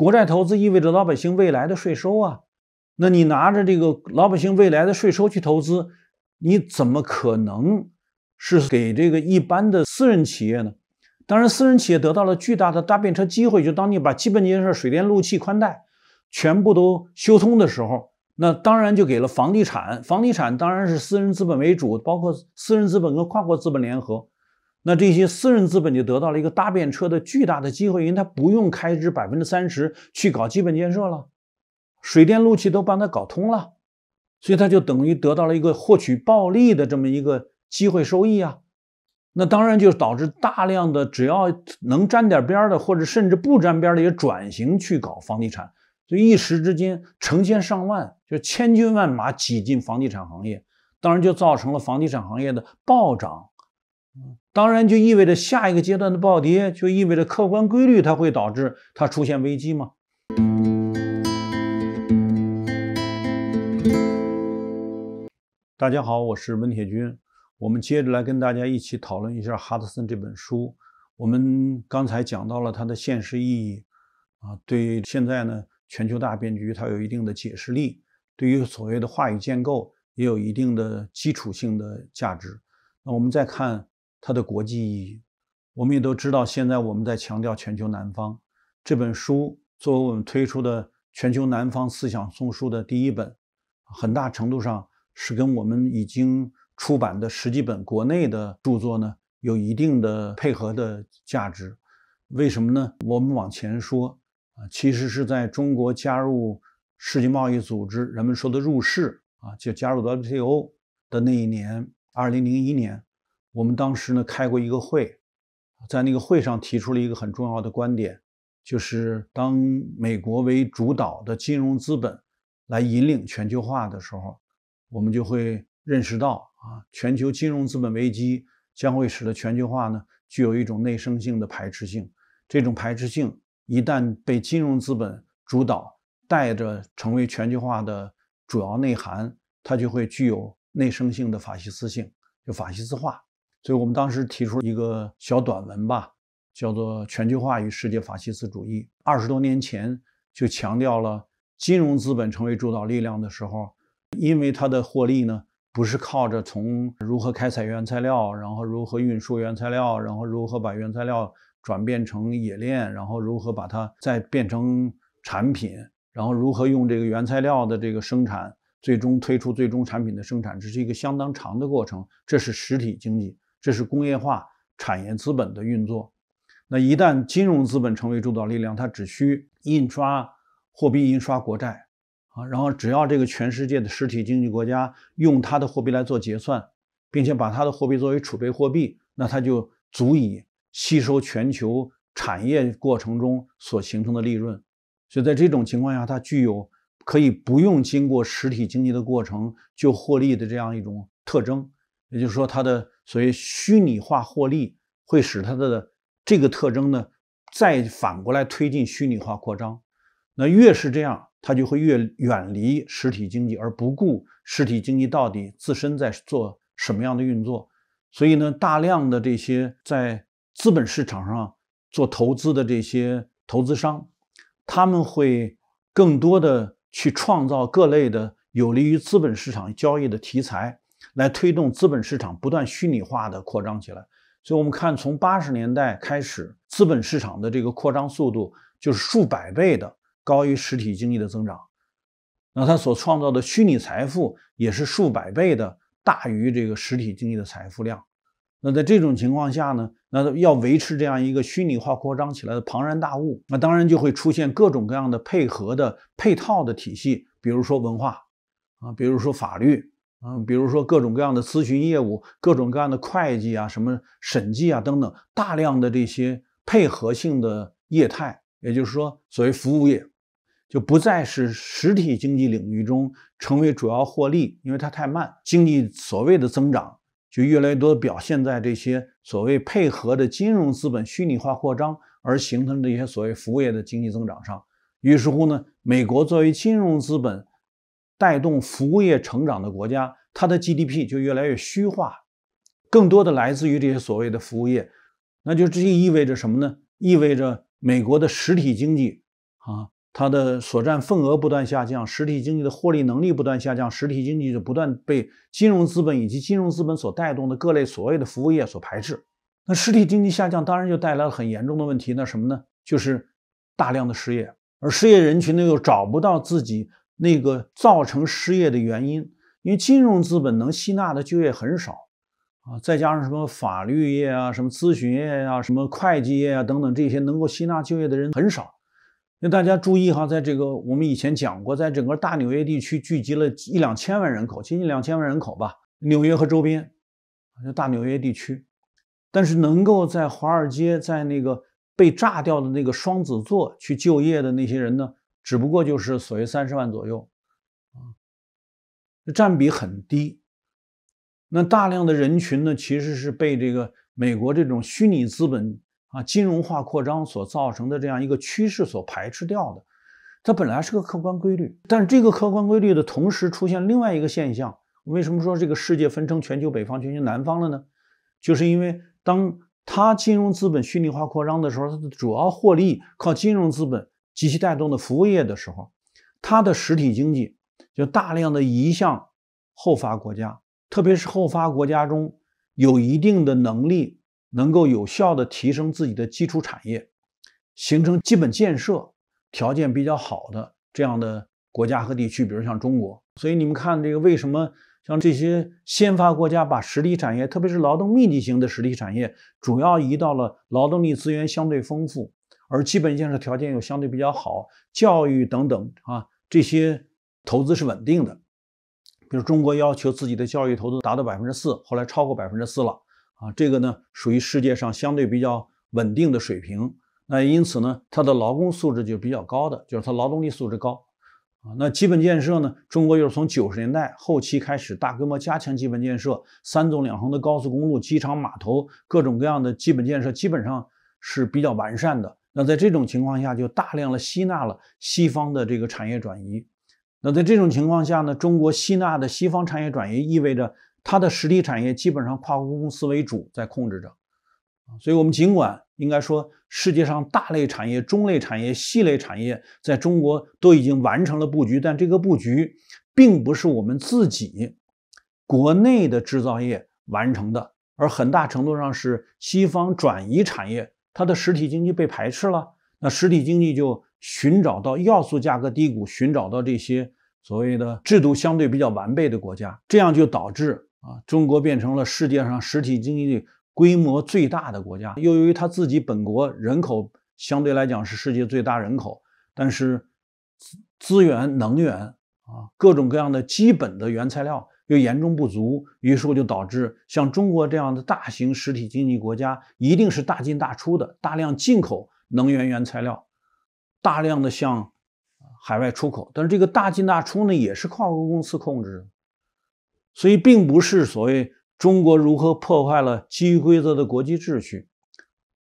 国债投资意味着老百姓未来的税收啊，那你拿着这个老百姓未来的税收去投资，你怎么可能是给这个一般的私人企业呢？当然，私人企业得到了巨大的搭便车机会。就当你把基本建设、水电路气、宽带全部都修通的时候，那当然就给了房地产。房地产当然是私人资本为主，包括私人资本跟跨国资本联合。那这些私人资本就得到了一个搭便车的巨大的机会，因为他不用开支百分之三十去搞基本建设了，水电路气都帮他搞通了，所以他就等于得到了一个获取暴利的这么一个机会收益啊。那当然就导致大量的只要能沾点边的，或者甚至不沾边的也转型去搞房地产，所以一时之间成千上万，就千军万马挤进房地产行业，当然就造成了房地产行业的暴涨。当然，就意味着下一个阶段的暴跌，就意味着客观规律，它会导致它出现危机吗？大家好，我是温铁军，我们接着来跟大家一起讨论一下哈德森这本书。我们刚才讲到了它的现实意义啊，对现在呢全球大变局它有一定的解释力，对于所谓的话语建构也有一定的基础性的价值。那我们再看。它的国际意义，我们也都知道。现在我们在强调全球南方，这本书作为我们推出的全球南方思想丛书的第一本，很大程度上是跟我们已经出版的十几本国内的著作呢有一定的配合的价值。为什么呢？我们往前说啊，其实是在中国加入世界贸易组织，人们说的入世啊，就加入 WTO 的那一年，二零零一年。我们当时呢开过一个会，在那个会上提出了一个很重要的观点，就是当美国为主导的金融资本来引领全球化的时候，我们就会认识到啊，全球金融资本危机将会使得全球化呢具有一种内生性的排斥性。这种排斥性一旦被金融资本主导带着成为全球化的主要内涵，它就会具有内生性的法西斯性，就法西斯化。所以我们当时提出一个小短文吧，叫做《全球化与世界法西斯主义》。二十多年前就强调了，金融资本成为主导力量的时候，因为它的获利呢，不是靠着从如何开采原材料，然后如何运输原材料，然后如何把原材料转变成冶炼，然后如何把它再变成产品，然后如何用这个原材料的这个生产最终推出最终产品的生产，这是一个相当长的过程，这是实体经济。这是工业化产业资本的运作，那一旦金融资本成为主导力量，它只需印刷货币、印刷国债，啊，然后只要这个全世界的实体经济国家用它的货币来做结算，并且把它的货币作为储备货币，那它就足以吸收全球产业过程中所形成的利润。所以在这种情况下，它具有可以不用经过实体经济的过程就获利的这样一种特征，也就是说它的。所以虚拟化获利会使它的这个特征呢，再反过来推进虚拟化扩张。那越是这样，它就会越远离实体经济，而不顾实体经济到底自身在做什么样的运作。所以呢，大量的这些在资本市场上做投资的这些投资商，他们会更多的去创造各类的有利于资本市场交易的题材。来推动资本市场不断虚拟化的扩张起来，所以，我们看从八十年代开始，资本市场的这个扩张速度就是数百倍的高于实体经济的增长，那它所创造的虚拟财富也是数百倍的大于这个实体经济的财富量。那在这种情况下呢，那要维持这样一个虚拟化扩张起来的庞然大物，那当然就会出现各种各样的配合的配套的体系，比如说文化啊，比如说法律。嗯，比如说各种各样的咨询业务，各种各样的会计啊，什么审计啊等等，大量的这些配合性的业态，也就是说，所谓服务业，就不再是实体经济领域中成为主要获利，因为它太慢。经济所谓的增长，就越来越多表现在这些所谓配合的金融资本虚拟化扩张而形成的这些所谓服务业的经济增长上。于是乎呢，美国作为金融资本。带动服务业成长的国家，它的 GDP 就越来越虚化，更多的来自于这些所谓的服务业。那就这意味着什么呢？意味着美国的实体经济啊，它的所占份额不断下降，实体经济的获利能力不断下降，实体经济就不断被金融资本以及金融资本所带动的各类所谓的服务业所排斥。那实体经济下降，当然就带来了很严重的问题，那什么呢？就是大量的失业，而失业人群呢，又找不到自己。那个造成失业的原因，因为金融资本能吸纳的就业很少啊，再加上什么法律业啊、什么咨询业啊、什么会计业啊等等，这些能够吸纳就业的人很少。那大家注意哈，在这个我们以前讲过，在整个大纽约地区聚集了一两千万人口，接近两千万人口吧，纽约和周边，就大纽约地区。但是能够在华尔街，在那个被炸掉的那个双子座去就业的那些人呢？只不过就是所谓三十万左右啊，占比很低。那大量的人群呢，其实是被这个美国这种虚拟资本啊金融化扩张所造成的这样一个趋势所排斥掉的。它本来是个客观规律，但这个客观规律的同时出现另外一个现象。为什么说这个世界分成全球北方、全球南方了呢？就是因为当它金融资本虚拟化扩张的时候，它的主要获利靠金融资本。及其带动的服务业的时候，它的实体经济就大量的移向后发国家，特别是后发国家中有一定的能力，能够有效的提升自己的基础产业，形成基本建设条件比较好的这样的国家和地区，比如像中国。所以你们看，这个为什么像这些先发国家把实体产业，特别是劳动密集型的实体产业，主要移到了劳动力资源相对丰富。而基本建设条件又相对比较好，教育等等啊，这些投资是稳定的。比如中国要求自己的教育投资达到百分之四，后来超过百分之四了啊，这个呢属于世界上相对比较稳定的水平。那因此呢，它的劳工素质就比较高的，就是它劳动力素质高啊。那基本建设呢，中国又是从九十年代后期开始大规模加强基本建设，三纵两横的高速公路、机场、码头，各种各样的基本建设基本上是比较完善的。那在这种情况下，就大量的吸纳了西方的这个产业转移。那在这种情况下呢，中国吸纳的西方产业转移意味着它的实体产业基本上跨国公司为主在控制着。所以，我们尽管应该说世界上大类产业、中类产业、细类产业在中国都已经完成了布局，但这个布局并不是我们自己国内的制造业完成的，而很大程度上是西方转移产业。它的实体经济被排斥了，那实体经济就寻找到要素价格低谷，寻找到这些所谓的制度相对比较完备的国家，这样就导致啊，中国变成了世界上实体经济规模最大的国家。又由于它自己本国人口相对来讲是世界最大人口，但是资源、能源啊，各种各样的基本的原材料。又严重不足，于是乎就导致像中国这样的大型实体经济国家一定是大进大出的，大量进口能源原材料，大量的向海外出口。但是这个大进大出呢，也是跨国公司控制，所以并不是所谓中国如何破坏了基于规则的国际秩序，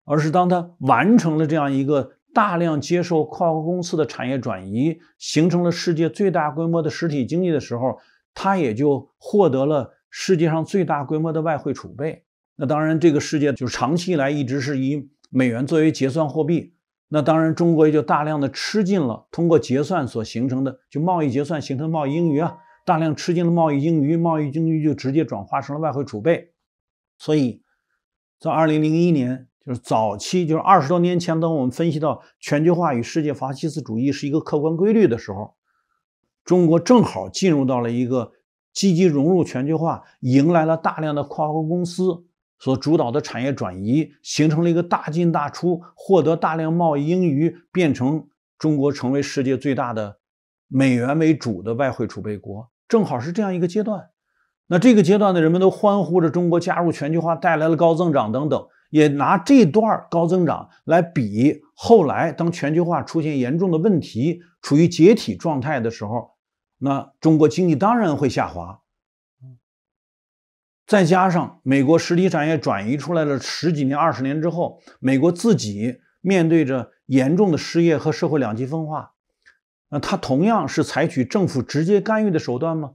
而是当他完成了这样一个大量接受跨国公司的产业转移，形成了世界最大规模的实体经济的时候。它也就获得了世界上最大规模的外汇储备。那当然，这个世界就是长期以来一直是以美元作为结算货币。那当然，中国也就大量的吃进了通过结算所形成的，就贸易结算形成的贸易盈余啊，大量吃进了贸易盈余，贸易盈余就直接转化成了外汇储备。所以，在二零零一年，就是早期，就是二十多年前，当我们分析到全球化与世界法西斯主义是一个客观规律的时候。中国正好进入到了一个积极融入全球化，迎来了大量的跨国公司所主导的产业转移，形成了一个大进大出，获得大量贸易盈余，变成中国成为世界最大的美元为主的外汇储备国，正好是这样一个阶段。那这个阶段的人们都欢呼着中国加入全球化带来了高增长等等，也拿这段高增长来比后来当全球化出现严重的问题，处于解体状态的时候。那中国经济当然会下滑，再加上美国实体产业转移出来了十几年、二十年之后，美国自己面对着严重的失业和社会两极分化，那他同样是采取政府直接干预的手段吗？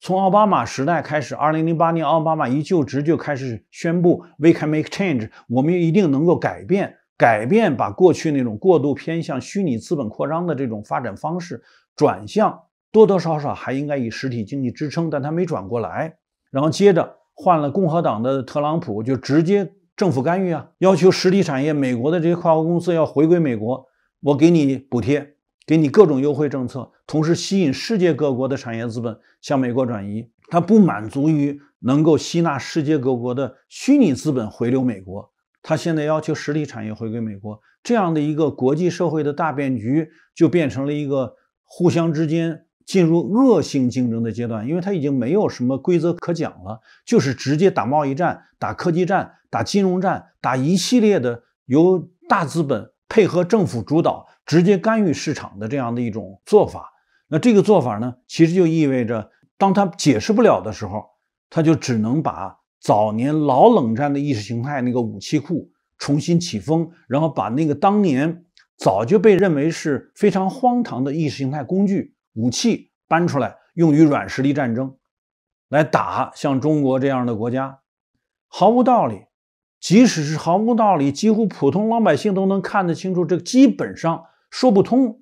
从奥巴马时代开始，二零零八年奥巴马一就职就开始宣布 “We can make change”，我们一定能够改变，改变把过去那种过度偏向虚拟资本扩张的这种发展方式转向。多多少少还应该以实体经济支撑，但他没转过来。然后接着换了共和党的特朗普，就直接政府干预啊，要求实体产业，美国的这些跨国公司要回归美国，我给你补贴，给你各种优惠政策，同时吸引世界各国的产业资本向美国转移。他不满足于能够吸纳世界各国的虚拟资本回流美国，他现在要求实体产业回归美国。这样的一个国际社会的大变局，就变成了一个互相之间。进入恶性竞争的阶段，因为它已经没有什么规则可讲了，就是直接打贸易战、打科技战、打金融战、打一系列的由大资本配合政府主导、直接干预市场的这样的一种做法。那这个做法呢，其实就意味着，当他解释不了的时候，他就只能把早年老冷战的意识形态那个武器库重新起风，然后把那个当年早就被认为是非常荒唐的意识形态工具。武器搬出来用于软实力战争，来打像中国这样的国家，毫无道理。即使是毫无道理，几乎普通老百姓都能看得清楚，这基本上说不通。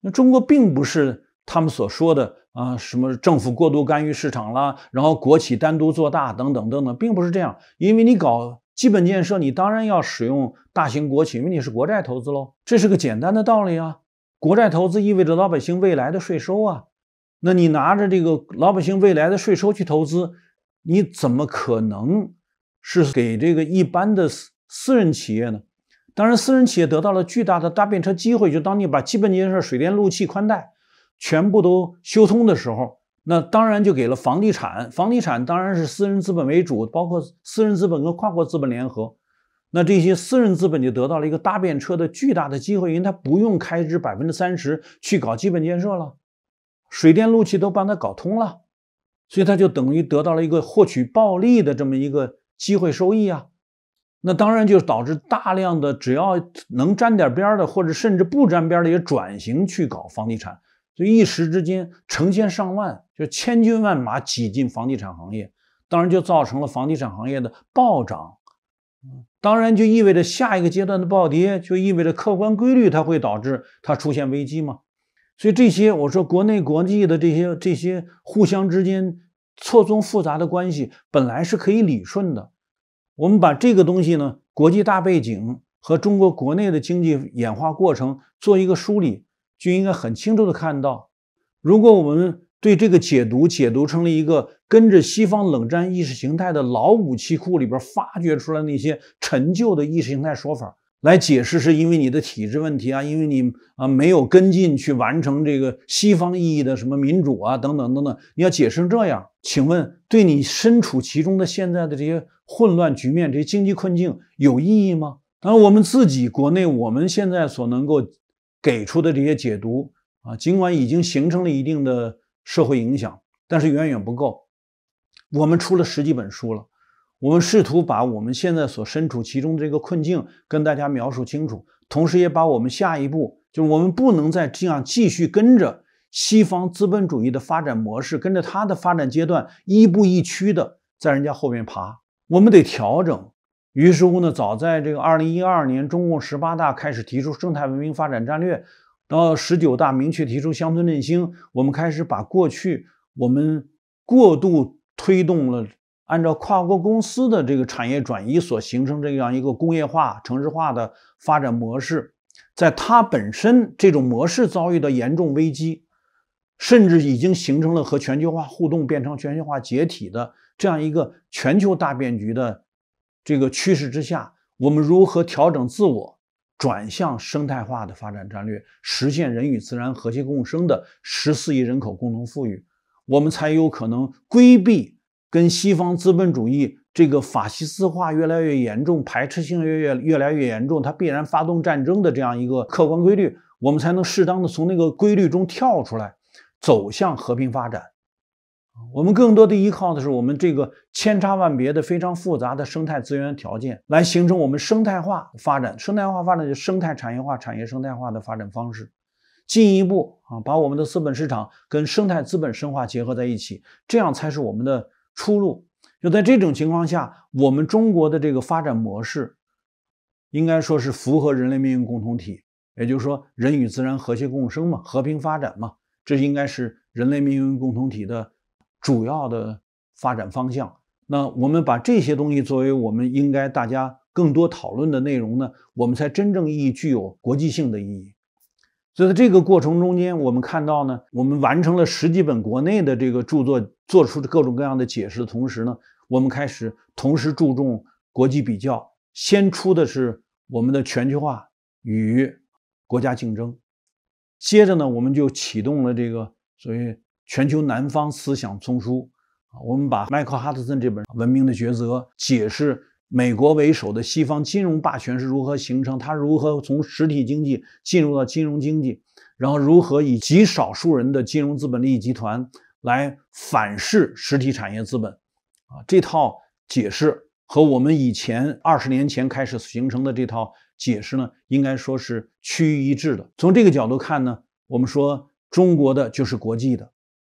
那中国并不是他们所说的啊，什么政府过度干预市场啦，然后国企单独做大等等等等，并不是这样。因为你搞基本建设，你当然要使用大型国企，因为你是国债投资喽，这是个简单的道理啊。国债投资意味着老百姓未来的税收啊，那你拿着这个老百姓未来的税收去投资，你怎么可能是给这个一般的私私人企业呢？当然，私人企业得到了巨大的搭便车机会。就当你把基本建设水电路气宽带全部都修通的时候，那当然就给了房地产。房地产当然是私人资本为主，包括私人资本跟跨国资本联合。那这些私人资本就得到了一个搭便车的巨大的机会，因为他不用开支百分之三十去搞基本建设了，水电路气都帮他搞通了，所以他就等于得到了一个获取暴利的这么一个机会收益啊。那当然就导致大量的只要能沾点边的，或者甚至不沾边的也转型去搞房地产，所以一时之间成千上万，就千军万马挤进房地产行业，当然就造成了房地产行业的暴涨。当然，就意味着下一个阶段的暴跌，就意味着客观规律，它会导致它出现危机嘛？所以这些，我说国内国际的这些这些互相之间错综复杂的关系，本来是可以理顺的。我们把这个东西呢，国际大背景和中国国内的经济演化过程做一个梳理，就应该很清楚的看到，如果我们对这个解读解读成了一个。跟着西方冷战意识形态的老武器库里边发掘出来那些陈旧的意识形态说法来解释，是因为你的体制问题啊，因为你啊没有跟进去完成这个西方意义的什么民主啊等等等等，你要解释成这样，请问对你身处其中的现在的这些混乱局面、这些经济困境有意义吗？当然，我们自己国内我们现在所能够给出的这些解读啊，尽管已经形成了一定的社会影响，但是远远不够。我们出了十几本书了，我们试图把我们现在所身处其中这个困境跟大家描述清楚，同时也把我们下一步，就是我们不能再这样继续跟着西方资本主义的发展模式，跟着它的发展阶段，亦步亦趋的在人家后面爬，我们得调整。于是乎呢，早在这个二零一二年，中共十八大开始提出生态文明发展战略，到十九大明确提出乡村振兴，我们开始把过去我们过度推动了按照跨国公司的这个产业转移所形成这样一个工业化、城市化的发展模式，在它本身这种模式遭遇的严重危机，甚至已经形成了和全球化互动变成全球化解体的这样一个全球大变局的这个趋势之下，我们如何调整自我，转向生态化的发展战略，实现人与自然和谐共生的十四亿人口共同富裕？我们才有可能规避跟西方资本主义这个法西斯化越来越严重、排斥性越越越来越严重，它必然发动战争的这样一个客观规律，我们才能适当的从那个规律中跳出来，走向和平发展。我们更多的依靠的是我们这个千差万别的非常复杂的生态资源条件，来形成我们生态化发展、生态化发展就生态产业化、产业生态化的发展方式。进一步啊，把我们的资本市场跟生态资本深化结合在一起，这样才是我们的出路。就在这种情况下，我们中国的这个发展模式，应该说是符合人类命运共同体，也就是说，人与自然和谐共生嘛，和平发展嘛，这应该是人类命运共同体的主要的发展方向。那我们把这些东西作为我们应该大家更多讨论的内容呢，我们才真正意义具有国际性的意义。所以在这个过程中间，我们看到呢，我们完成了十几本国内的这个著作，做出的各种各样的解释的同时呢，我们开始同时注重国际比较。先出的是我们的全球化与国家竞争，接着呢，我们就启动了这个，所谓全球南方思想丛书啊，我们把麦克哈特森这本《文明的抉择》解释。美国为首的西方金融霸权是如何形成？它如何从实体经济进入到金融经济，然后如何以极少数人的金融资本利益集团来反噬实体产业资本？啊，这套解释和我们以前二十年前开始形成的这套解释呢，应该说是趋于一致的。从这个角度看呢，我们说中国的就是国际的，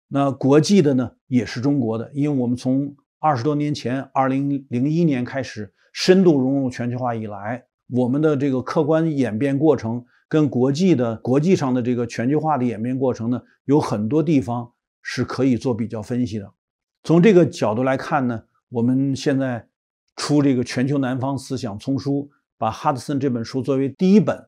那国际的呢也是中国的，因为我们从。二十多年前，二零零一年开始深度融入全球化以来，我们的这个客观演变过程跟国际的国际上的这个全球化的演变过程呢，有很多地方是可以做比较分析的。从这个角度来看呢，我们现在出这个《全球南方思想丛书》，把哈德森这本书作为第一本。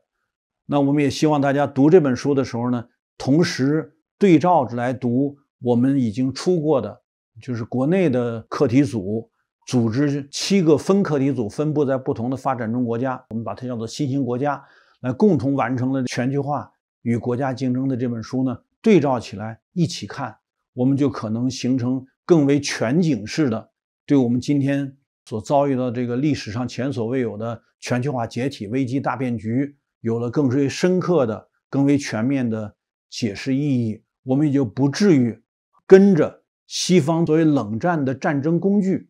那我们也希望大家读这本书的时候呢，同时对照着来读我们已经出过的。就是国内的课题组组织七个分课题组分布在不同的发展中国家，我们把它叫做新兴国家，来共同完成了《全球化与国家竞争》的这本书呢。对照起来一起看，我们就可能形成更为全景式的，对我们今天所遭遇到这个历史上前所未有的全球化解体危机大变局，有了更为深刻的、更为全面的解释意义。我们也就不至于跟着。西方作为冷战的战争工具，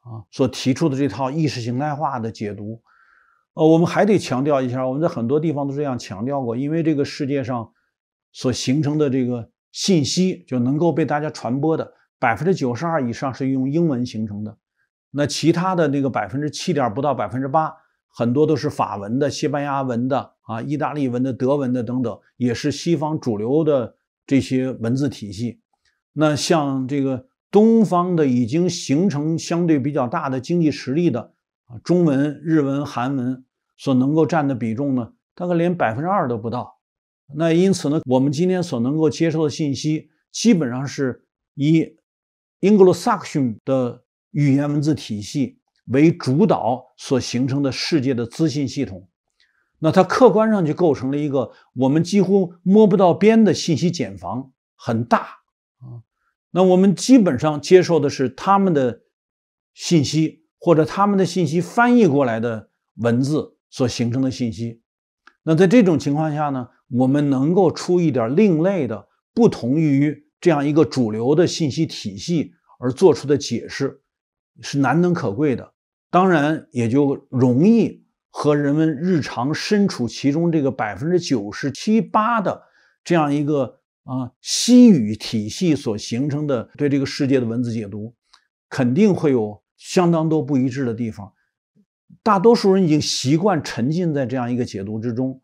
啊，所提出的这套意识形态化的解读，呃，我们还得强调一下，我们在很多地方都这样强调过，因为这个世界上所形成的这个信息就能够被大家传播的百分之九十二以上是用英文形成的，那其他的那个百分之七点不到百分之八，很多都是法文的、西班牙文的、啊、意大利文的、德文的等等，也是西方主流的这些文字体系。那像这个东方的已经形成相对比较大的经济实力的啊，中文、日文、韩文所能够占的比重呢，大概连百分之二都不到。那因此呢，我们今天所能够接受的信息，基本上是以 n g l 英 s 鲁 i o n 的语言文字体系为主导所形成的世界的资讯系统。那它客观上就构成了一个我们几乎摸不到边的信息茧房，很大。那我们基本上接受的是他们的信息，或者他们的信息翻译过来的文字所形成的信息。那在这种情况下呢，我们能够出一点另类的、不同于这样一个主流的信息体系而做出的解释，是难能可贵的。当然，也就容易和人们日常身处其中这个百分之九十七八的这样一个。啊，西语体系所形成的对这个世界的文字解读，肯定会有相当多不一致的地方。大多数人已经习惯沉浸在这样一个解读之中，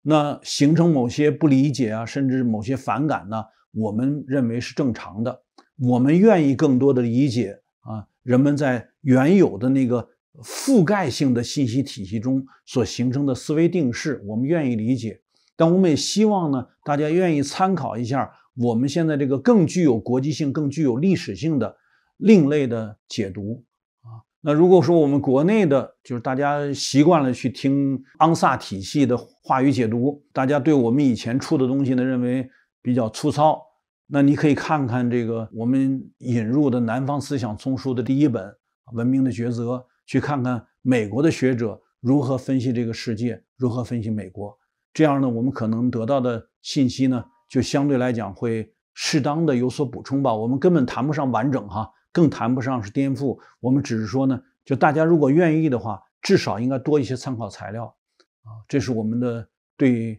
那形成某些不理解啊，甚至某些反感呢，我们认为是正常的。我们愿意更多的理解啊，人们在原有的那个覆盖性的信息体系中所形成的思维定式，我们愿意理解。但我们也希望呢，大家愿意参考一下我们现在这个更具有国际性、更具有历史性的另类的解读啊。那如果说我们国内的就是大家习惯了去听昂萨体系的话语解读，大家对我们以前出的东西呢认为比较粗糙，那你可以看看这个我们引入的《南方思想丛书》的第一本《文明的抉择》，去看看美国的学者如何分析这个世界，如何分析美国。这样呢，我们可能得到的信息呢，就相对来讲会适当的有所补充吧。我们根本谈不上完整哈，更谈不上是颠覆。我们只是说呢，就大家如果愿意的话，至少应该多一些参考材料啊。这是我们的对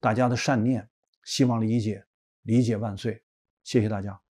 大家的善念，希望理解，理解万岁。谢谢大家。